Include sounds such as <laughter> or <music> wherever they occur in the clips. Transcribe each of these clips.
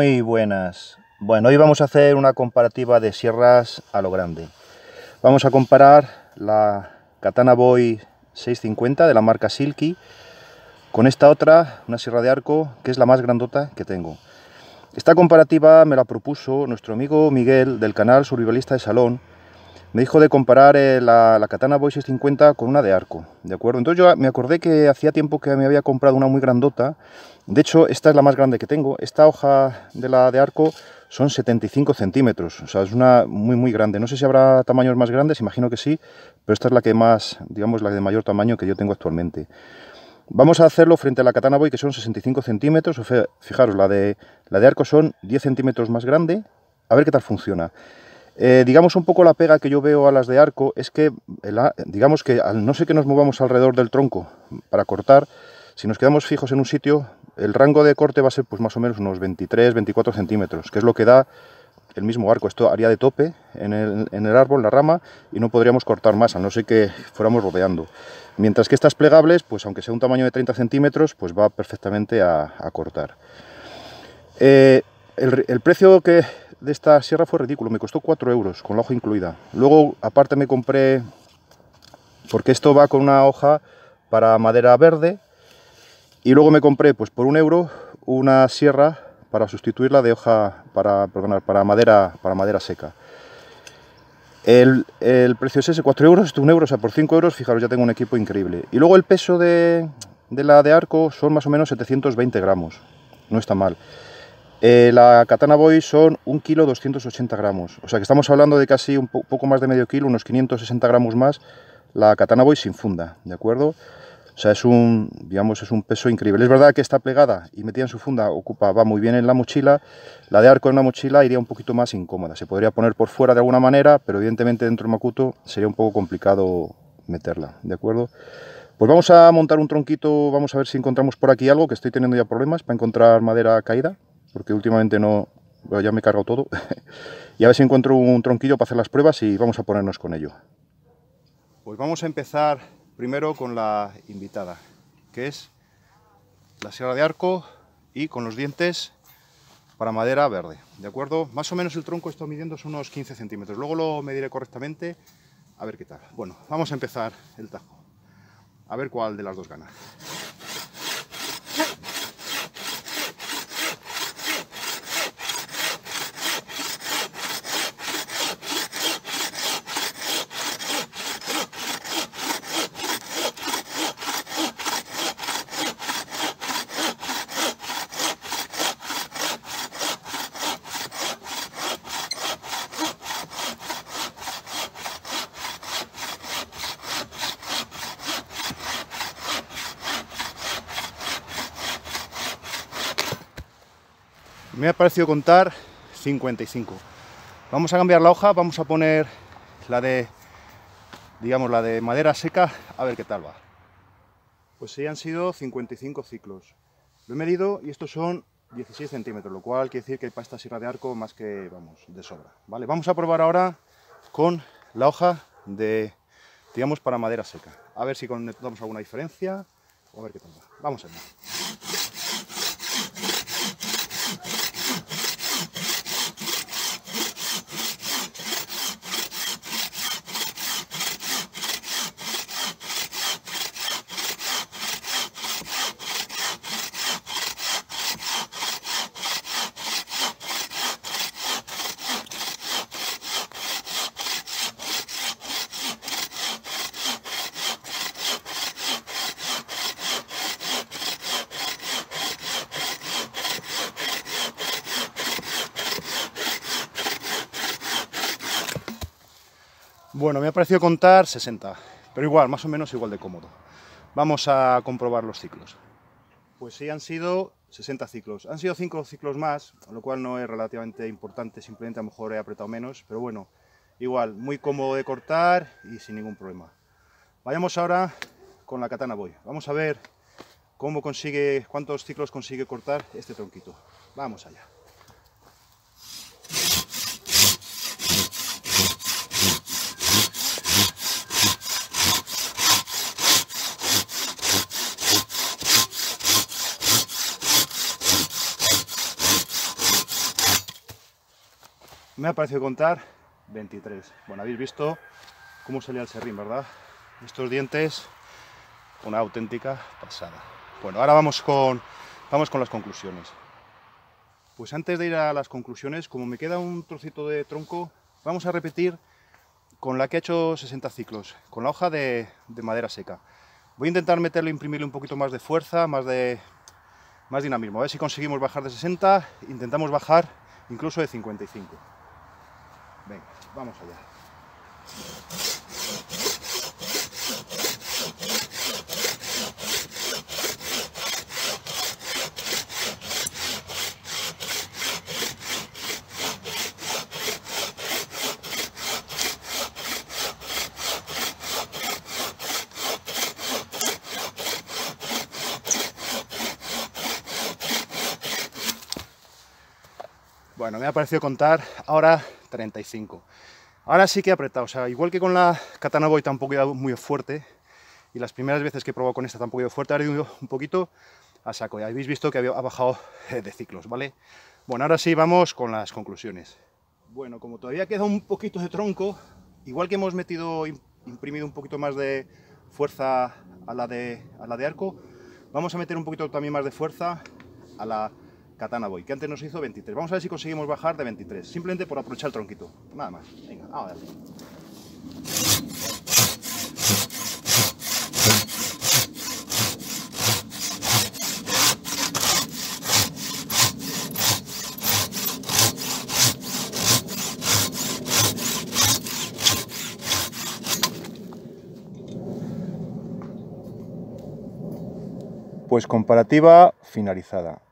Muy buenas. Bueno, hoy vamos a hacer una comparativa de sierras a lo grande. Vamos a comparar la Katana Boy 650 de la marca Silky con esta otra, una sierra de arco, que es la más grandota que tengo. Esta comparativa me la propuso nuestro amigo Miguel del canal Survivalista de Salón me dijo de comparar eh, la, katana Boy 50 con una de arco, ¿de acuerdo? Entonces yo me acordé que hacía tiempo que me había comprado una muy grandota, de hecho esta es la más grande que tengo, esta hoja de la de arco son 75 centímetros, o sea, es una muy muy grande, no sé si habrá tamaños más grandes, imagino que sí, pero esta es la que más, digamos, la de mayor tamaño que yo tengo actualmente. Vamos a hacerlo frente a la katana boy que son 65 centímetros, fijaros, la de, la de arco son 10 centímetros más grande, a ver qué tal funciona. Eh, digamos un poco la pega que yo veo a las de arco es que, digamos que al no sé que nos movamos alrededor del tronco para cortar, si nos quedamos fijos en un sitio, el rango de corte va a ser pues más o menos unos 23, 24 centímetros, que es lo que da el mismo arco. Esto haría de tope en el, en árbol, la rama, y no podríamos cortar más, a no ser que fuéramos rodeando. Mientras que estas plegables, pues aunque sea un tamaño de 30 centímetros, pues va perfectamente a, cortar. Eh, el, precio que de esta sierra fue ridículo, me costó 4 euros con la hoja incluida. Luego, aparte me compré, porque esto va con una hoja para madera verde, y luego me compré, pues por un euro, una sierra para sustituirla de hoja, para, para, madera, para madera seca. El, precio es ese, 4 euros, 1 euro, o sea, por 5 euros, fijaros, ya tengo un equipo increíble. Y luego el peso de, de la de arco son más o menos 720 gramos, no está mal. Eh, la Katana Boy son 1 kilo 280 gramos, o sea que estamos hablando de casi un poco más de medio kilo, unos 560 gramos más, la Katana Boy sin funda, ¿de acuerdo? O sea, es un, digamos, es un peso increíble. Es verdad que está plegada y metida en su funda ocupa, va muy bien en la mochila. La de arco en la mochila iría un poquito más incómoda. Se podría poner por fuera de alguna manera, pero evidentemente dentro del macuto sería un poco complicado meterla, ¿de acuerdo? Pues vamos a montar un tronquito, vamos a ver si encontramos por aquí algo, que estoy teniendo ya problemas para encontrar madera caída porque últimamente no, ya me he cargado todo, <laughs> y a ver si encuentro un tronquillo para hacer las pruebas y vamos a ponernos con ello. Pues vamos a empezar primero con la invitada, que es la sierra de arco y con los dientes para madera verde, ¿de acuerdo? Más o menos el tronco está midiendo son unos 15 centímetros, luego lo mediré correctamente, a ver qué tal. Bueno, vamos a empezar el tajo, a ver cuál de las dos gana. me ha parecido contar 55. Vamos a cambiar la hoja, vamos a poner la de, digamos, la de madera seca, a ver qué tal va. Pues sí, han sido 55 ciclos. Lo he medido y estos son 16 centímetros, lo cual quiere decir que para pasta sierra de arco más que, vamos, de sobra. Vale, vamos a probar ahora con la hoja de, digamos, para madera seca. A ver si conectamos alguna diferencia o a ver qué tal va. Vamos a ver. Bueno, me ha parecido contar 60, pero igual, más o menos igual de cómodo. Vamos a comprobar los ciclos. Pues sí, han sido 60 ciclos. Han sido 5 ciclos más, lo cual no es relativamente importante, simplemente a lo mejor he apretado menos, pero bueno, igual, muy cómodo de cortar y sin ningún problema. Vayamos ahora con la katana boy. Vamos a ver cómo consigue, cuántos ciclos consigue cortar este tronquito. Vamos allá. me ha parecido contar 23. Bueno, habéis visto cómo salía el serrín, ¿verdad? Estos dientes, una auténtica pasada. Bueno, ahora vamos con, vamos con las conclusiones. Pues antes de ir a las conclusiones, como me queda un trocito de tronco, vamos a repetir con la que he hecho 60 ciclos, con la hoja de, madera seca. Voy a intentar meterle, imprimirle un poquito más de fuerza, más de más dinamismo. A ver si conseguimos bajar de 60, intentamos bajar incluso de 55. Vamos allá. Bueno, me ha parecido contar ahora 35. Ahora sí que he apretado, o sea, igual que con la Katana Boy tampoco he muy fuerte, y las primeras veces que he probado con esta tampoco he ido fuerte, ahora he un poquito a saco, ya habéis visto que ha bajado eh, de ciclos, ¿vale? Bueno, ahora sí vamos con las conclusiones. Bueno, como todavía queda un poquito de tronco, igual que hemos metido, imprimido un poquito más de fuerza a la de, a la de arco, vamos a meter un poquito también más de fuerza a la Katana Boy, que antes nos hizo 23. Vamos a ver si conseguimos bajar de 23, simplemente por aprovechar el tronquito. Nada más. Venga, ahora a Pues comparativa finalizada.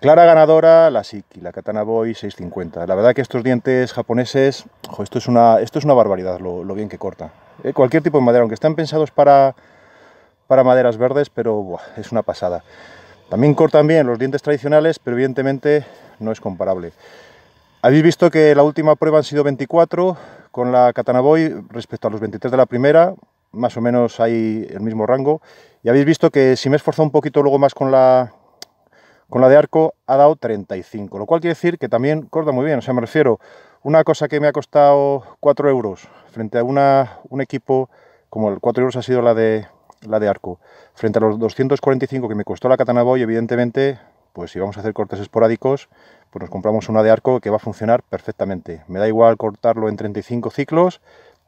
Clara ganadora, la Siki, la Katana Boy 650. La verdad que estos dientes japoneses, esto, es una, esto es una barbaridad lo, bien que corta. Eh, cualquier tipo de madera, aunque están pensados para, para maderas verdes, pero es una pasada. También cortan bien los dientes tradicionales, pero evidentemente no es comparable. Habéis visto que la última prueba han sido 24 con la Katana Boy respecto a los 23 de la primera, más o menos hay el mismo rango. Y habéis visto que si me he esforzado un poquito luego más con la, con la de arco ha dado 35, lo cual quiere decir que también corta muy bien, o sea, me refiero, una cosa que me ha costado 4 euros frente a una, un equipo como el 4 euros ha sido la de, la de arco, frente a los 245 que me costó la Boy, evidentemente, pues si vamos a hacer cortes esporádicos, pues nos compramos una de arco que va a funcionar perfectamente. Me da igual cortarlo en 35 ciclos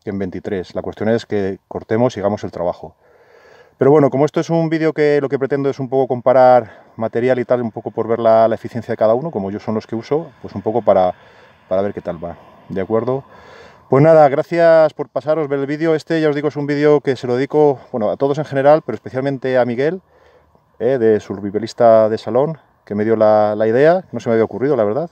que en 23, la cuestión es que cortemos y hagamos el trabajo. Pero bueno, como esto es un vídeo que lo que pretendo es un poco comparar material y tal, un poco por ver la, eficiencia de cada uno, como yo son los que uso, pues un poco para, para ver qué tal va, ¿de acuerdo? Pues nada, gracias por pasaros, ver el vídeo. Este ya os digo es un vídeo que se lo dedico bueno, a todos en general, pero especialmente a Miguel, eh, de survivalista de salón, que me dio la, la, idea, no se me había ocurrido la verdad,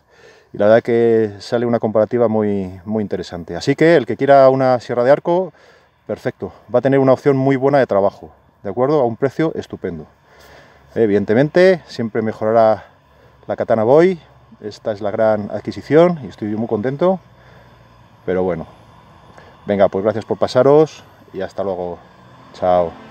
y la verdad que sale una comparativa muy, muy interesante. Así que el que quiera una sierra de arco, perfecto, va a tener una opción muy buena de trabajo, ¿de acuerdo? A un precio estupendo. Evidentemente, siempre mejorará la Katana Boy. Esta es la gran adquisición y estoy muy contento. Pero bueno, venga, pues gracias por pasaros y hasta luego. Chao.